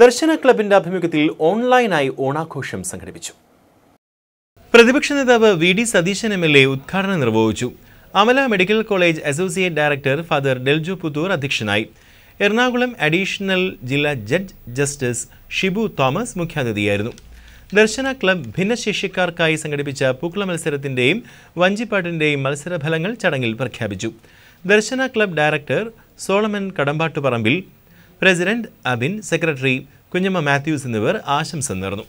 ദർശന ക്ലബിന്റെ ആഭിമുഖ്യത്തിൽ ഓൺലൈനായി ഓണാഘോഷം സംഘടിപ്പിച്ചു പ്രതിപക്ഷ നേതാവ് V D Satheesan M L A ഉദ്ഘാടനം നിർവഹിച്ചു Amala medical college associate director father Delju Puthur അധ്യക്ഷനായി എറണാകുളം അഡീഷണൽ ജില്ലാ ജഡ്ജ് ജസ്റ്റിസ് ഷിബു തോമസ് മുഖ്യാതിഥിയായിരുന്നു ദർശന ക്ലബ് ഭിന്നശേഷിക്കാർക്കായി സംഘടിപ്പിച്ച പൂക്കള മത്സരത്തിന്റെയും വഞ്ചിപ്പാട്ടിൻ്റെയും മത്സരഫലങ്ങൾ ചടങ്ങിൽ പ്രഖ്യാപിച്ചു Darshana club director Solomon Kadambattuparambil president Abin secretary Kunjamma Mathews എന്നിവർ ആശംസ നേർന്നു